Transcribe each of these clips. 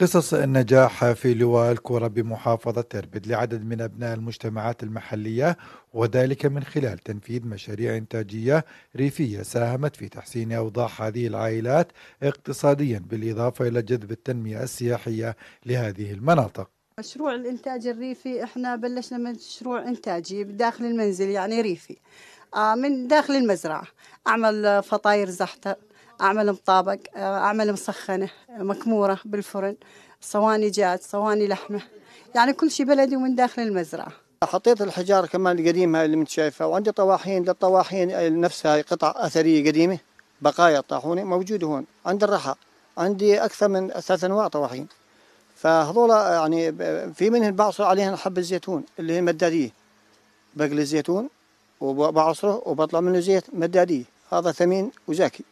قصص النجاح في لواء الكرة بمحافظة تربد لعدد من أبناء المجتمعات المحلية وذلك من خلال تنفيذ مشاريع إنتاجية ريفية ساهمت في تحسين أوضاع هذه العائلات اقتصاديا بالإضافة إلى جذب التنمية السياحية لهذه المناطق مشروع الإنتاج الريفي إحنا بلشنا مشروع إنتاجي داخل المنزل يعني ريفي آه، من داخل المزرعة أعمل فطاير زحتر أعمل مطابق آه، أعمل مسخنة آه، مكمورة بالفرن صواني جات صواني لحمة يعني كل شيء بلدي ومن داخل المزرعة حطيت الحجارة كمان القديمة اللي انت شايفها وعندي طواحين للطواحين نفسها قطع أثرية قديمة بقايا الطاحونة موجودة هون عند الرحى عندي أكثر من ثلاث أنواع طواحين فهذول آه، يعني في منهم بعصر عليهم حب الزيتون اللي هي مداديه بقل الزيتون وبعصره وبطلع منه زيت مدادية هذا ثمين وزاكي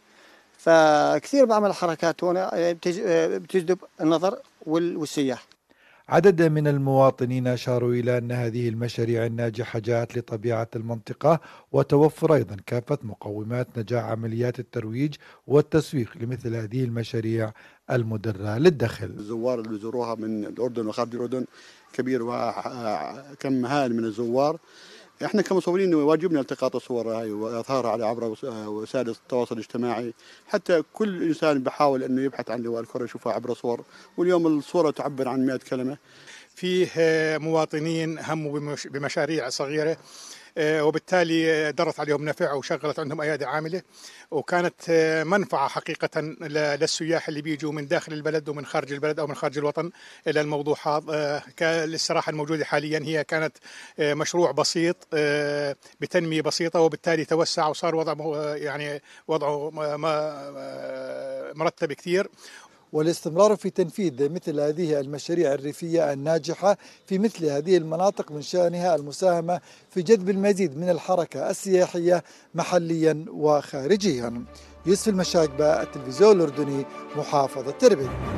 فكثير بعمل حركات هنا آه، آه، بتجذب النظر والسياح عدد من المواطنين أشاروا إلى أن هذه المشاريع الناجحة جاءت لطبيعة المنطقة وتوفر أيضا كافة مقومات نجاح عمليات الترويج والتسويق لمثل هذه المشاريع المدرة للدخل الزوار اللي زوروها من الأردن وخارج الأردن كبير وكم آه، هائل من الزوار احنا كمصورين واجبنا التقاط الصور هاي واظهارها على عبر آه، وسائل التواصل الاجتماعي حتى كل انسان بحاول انه يبحث عن لواء الكره يشوفها عبر صور واليوم الصوره تعبر عن 100 كلمه فيه مواطنين هموا بمشاريع صغيره آه، وبالتالي آه، درت عليهم نفع وشغلت عندهم ايادي عامله وكانت آه، منفعه حقيقه للسياح اللي بيجوا من داخل البلد ومن خارج البلد او من خارج الوطن الى الموضوع الاستراحه الموجوده حاليا هي كانت مشروع بسيط بتنميه بسيطه وبالتالي توسع وصار وضعه يعني وضعه مرتب كثير والاستمرار في تنفيذ مثل هذه المشاريع الريفية الناجحة في مثل هذه المناطق من شأنها المساهمة في جذب المزيد من الحركة السياحية محليا وخارجيا يوسف المشاكبة التلفزيون الأردني محافظة تربية